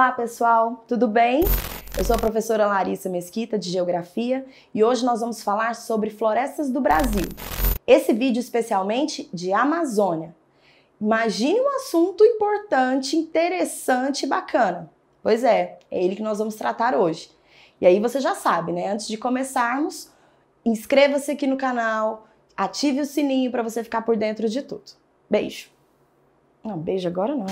Olá, pessoal, tudo bem? Eu sou a professora Larissa Mesquita, de Geografia, e hoje nós vamos falar sobre florestas do Brasil. Esse vídeo especialmente de Amazônia. Imagine um assunto importante, interessante e bacana. Pois é, é ele que nós vamos tratar hoje. E aí você já sabe, né? Antes de começarmos, inscreva-se aqui no canal, ative o sininho para você ficar por dentro de tudo. Beijo. Não, beijo agora não.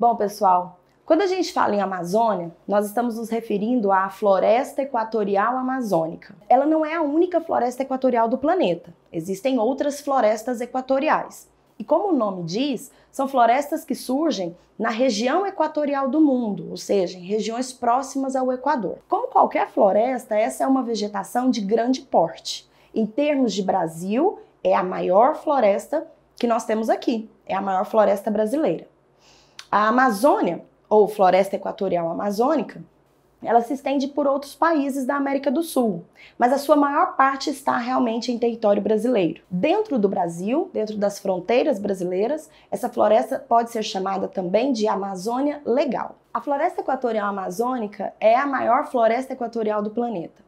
Bom, pessoal, quando a gente fala em Amazônia, nós estamos nos referindo à floresta equatorial amazônica. Ela não é a única floresta equatorial do planeta. Existem outras florestas equatoriais. E como o nome diz, são florestas que surgem na região equatorial do mundo, ou seja, em regiões próximas ao Equador. Como qualquer floresta, essa é uma vegetação de grande porte. Em termos de Brasil, é a maior floresta que nós temos aqui, é a maior floresta brasileira. A Amazônia, ou Floresta Equatorial Amazônica, ela se estende por outros países da América do Sul, mas a sua maior parte está realmente em território brasileiro. Dentro do Brasil, dentro das fronteiras brasileiras, essa floresta pode ser chamada também de Amazônia Legal. A Floresta Equatorial Amazônica é a maior floresta equatorial do planeta.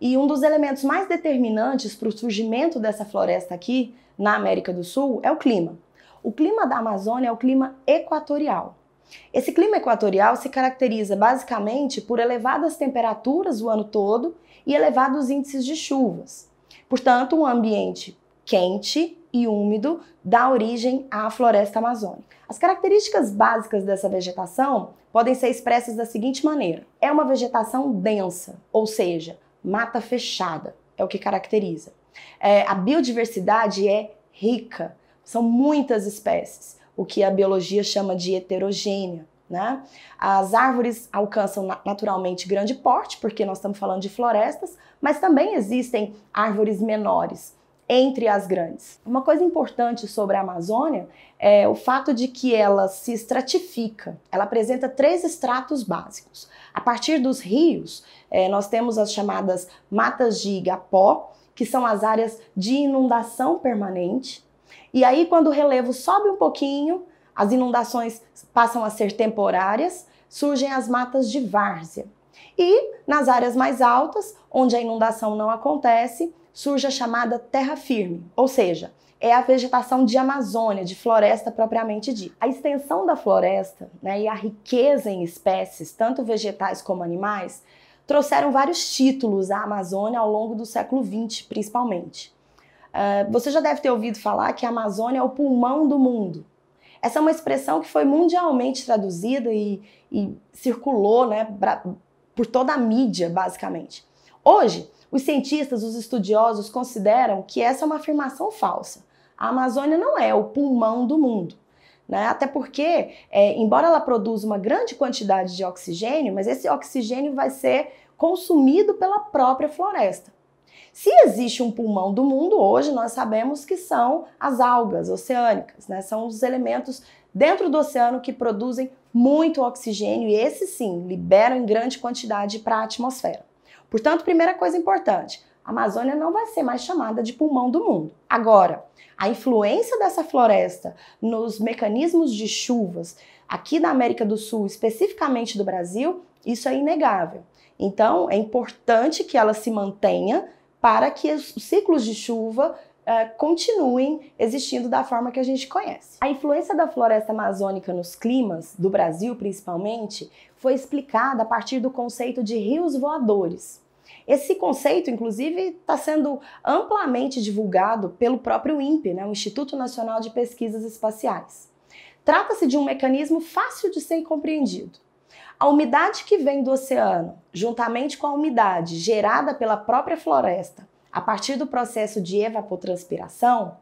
E um dos elementos mais determinantes para o surgimento dessa floresta aqui na América do Sul é o clima. O clima da Amazônia é o clima equatorial. Esse clima equatorial se caracteriza basicamente por elevadas temperaturas o ano todo e elevados índices de chuvas. Portanto, um ambiente quente e úmido dá origem à floresta amazônica. As características básicas dessa vegetação podem ser expressas da seguinte maneira: é uma vegetação densa, ou seja, mata fechada, é o que caracteriza. É, a biodiversidade é rica, são muitas espécies, o que a biologia chama de heterogênea. Né? As árvores alcançam naturalmente grande porte, porque nós estamos falando de florestas, mas também existem árvores menores entre as grandes. Uma coisa importante sobre a Amazônia é o fato de que ela se estratifica. Ela apresenta três estratos básicos. A partir dos rios, é, nós temos as chamadas matas de igapó, que são as áreas de inundação permanente, e aí, quando o relevo sobe um pouquinho, as inundações passam a ser temporárias, surgem as matas de várzea. E nas áreas mais altas, onde a inundação não acontece, surge a chamada terra firme, ou seja, é a vegetação de Amazônia, de floresta propriamente dita. A extensão da floresta né, e a riqueza em espécies, tanto vegetais como animais, trouxeram vários títulos à Amazônia ao longo do século XX, principalmente. Ah, você já deve ter ouvido falar que a Amazônia é o pulmão do mundo. Essa é uma expressão que foi mundialmente traduzida e, e circulou né, por toda a mídia, basicamente. Hoje, os cientistas, os estudiosos consideram que essa é uma afirmação falsa. A Amazônia não é o pulmão do mundo. Né? Até porque, é, embora ela produza uma grande quantidade de oxigênio, mas esse oxigênio vai ser consumido pela própria floresta. Se existe um pulmão do mundo hoje, nós sabemos que são as algas oceânicas, né? São os elementos dentro do oceano que produzem muito oxigênio e esses sim liberam em grande quantidade para a atmosfera. Portanto, primeira coisa importante, a Amazônia não vai ser mais chamada de pulmão do mundo. Agora, a influência dessa floresta nos mecanismos de chuvas aqui da América do Sul, especificamente do Brasil, isso é inegável. Então, é importante que ela se mantenha para que os ciclos de chuva uh, continuem existindo da forma que a gente conhece. A influência da floresta amazônica nos climas, do Brasil principalmente, foi explicada a partir do conceito de rios voadores. Esse conceito, inclusive, está sendo amplamente divulgado pelo próprio INPE, né, o Instituto Nacional de Pesquisas Espaciais. Trata-se de um mecanismo fácil de ser compreendido. A umidade que vem do oceano, juntamente com a umidade gerada pela própria floresta a partir do processo de evapotranspiração,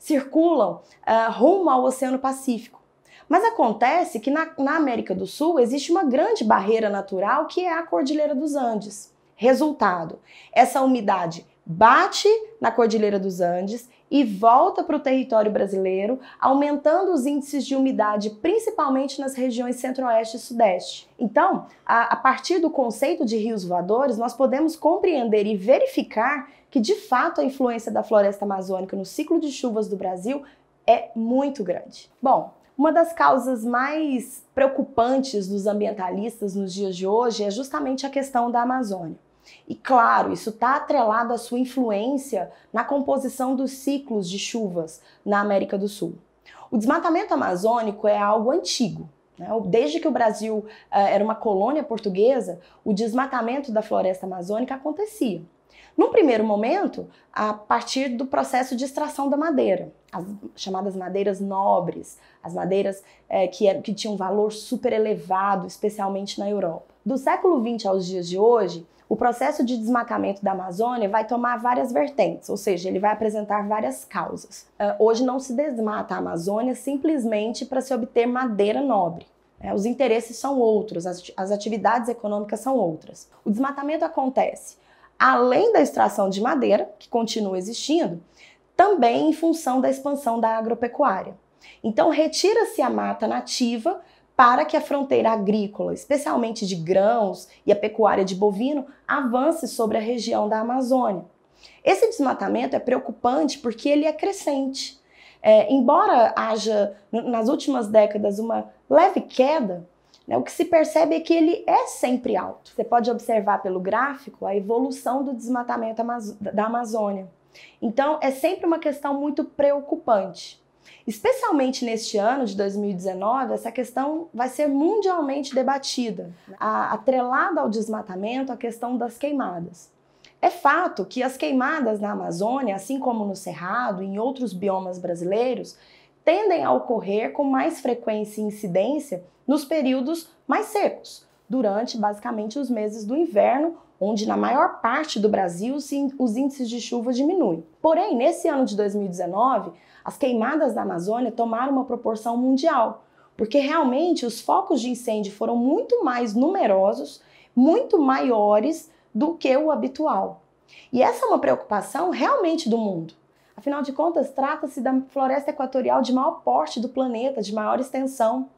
circulam uh, rumo ao Oceano Pacífico. Mas acontece que na, na América do Sul existe uma grande barreira natural que é a Cordilheira dos Andes. Resultado: essa umidade bate na Cordilheira dos Andes e volta para o território brasileiro, aumentando os índices de umidade, principalmente nas regiões centro-oeste e sudeste. Então, a, a partir do conceito de rios voadores, nós podemos compreender e verificar que, de fato, a influência da floresta amazônica no ciclo de chuvas do Brasil é muito grande. Bom, uma das causas mais preocupantes dos ambientalistas nos dias de hoje é justamente a questão da Amazônia. E claro, isso está atrelado à sua influência na composição dos ciclos de chuvas na América do Sul. O desmatamento amazônico é algo antigo. Né? Desde que o Brasil eh, era uma colônia portuguesa, o desmatamento da floresta amazônica acontecia. Num primeiro momento, a partir do processo de extração da madeira, as chamadas madeiras nobres, as madeiras é, que, eram, que tinham valor super elevado, especialmente na Europa. Do século XX aos dias de hoje, o processo de desmatamento da Amazônia vai tomar várias vertentes, ou seja, ele vai apresentar várias causas. É, hoje não se desmata a Amazônia simplesmente para se obter madeira nobre. Né? Os interesses são outros, as atividades econômicas são outras. O desmatamento acontece além da extração de madeira, que continua existindo, também em função da expansão da agropecuária. Então, retira-se a mata nativa para que a fronteira agrícola, especialmente de grãos e a pecuária de bovino, avance sobre a região da Amazônia. Esse desmatamento é preocupante porque ele é crescente. É, embora haja, nas últimas décadas, uma leve queda, né, o que se percebe é que ele é sempre alto. Você pode observar pelo gráfico a evolução do desmatamento da Amazônia. Então, é sempre uma questão muito preocupante. Especialmente neste ano de 2019, essa questão vai ser mundialmente debatida, atrelada ao desmatamento, a questão das queimadas. É fato que as queimadas na Amazônia, assim como no Cerrado e em outros biomas brasileiros, tendem a ocorrer com mais frequência e incidência nos períodos mais secos, durante basicamente os meses do inverno onde na maior parte do Brasil os índices de chuva diminuem. Porém, nesse ano de 2019, as queimadas da Amazônia tomaram uma proporção mundial, porque realmente os focos de incêndio foram muito mais numerosos, muito maiores do que o habitual. E essa é uma preocupação realmente do mundo. Afinal de contas, trata-se da floresta equatorial de maior porte do planeta, de maior extensão.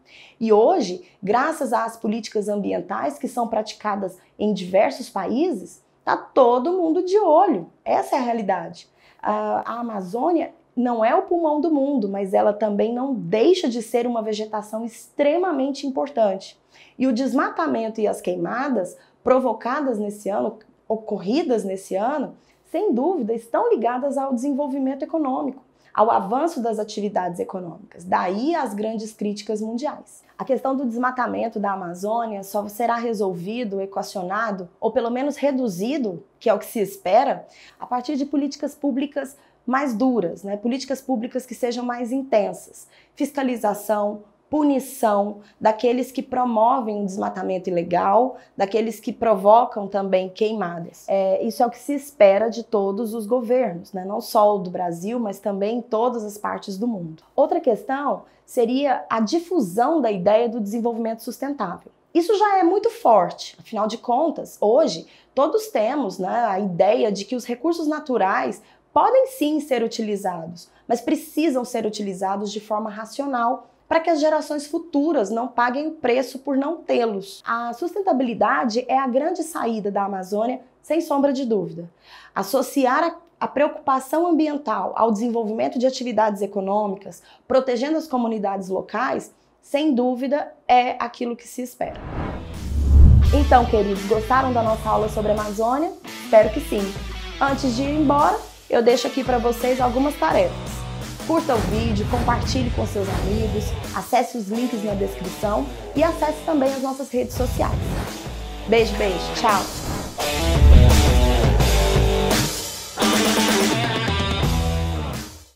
E hoje, graças às políticas ambientais que são praticadas em diversos países, está todo mundo de olho. Essa é a realidade. A Amazônia não é o pulmão do mundo, mas ela também não deixa de ser uma vegetação extremamente importante. E o desmatamento e as queimadas provocadas nesse ano, ocorridas nesse ano, sem dúvida, estão ligadas ao desenvolvimento econômico, ao avanço das atividades econômicas. Daí as grandes críticas mundiais. A questão do desmatamento da Amazônia só será resolvido, equacionado, ou pelo menos reduzido, que é o que se espera, a partir de políticas públicas mais duras, né? políticas públicas que sejam mais intensas. Fiscalização, punição daqueles que promovem o desmatamento ilegal, daqueles que provocam também queimadas. É, isso é o que se espera de todos os governos, né? não só o do Brasil, mas também em todas as partes do mundo. Outra questão seria a difusão da ideia do desenvolvimento sustentável. Isso já é muito forte, afinal de contas, hoje todos temos né, a ideia de que os recursos naturais podem sim ser utilizados, mas precisam ser utilizados de forma racional para que as gerações futuras não paguem o preço por não tê-los. A sustentabilidade é a grande saída da Amazônia, sem sombra de dúvida. Associar a a preocupação ambiental ao desenvolvimento de atividades econômicas, protegendo as comunidades locais, sem dúvida é aquilo que se espera. Então, queridos, gostaram da nossa aula sobre a Amazônia? Espero que sim. Antes de ir embora, eu deixo aqui para vocês algumas tarefas curta o vídeo, compartilhe com seus amigos, acesse os links na descrição e acesse também as nossas redes sociais. Beijo, beijo, tchau!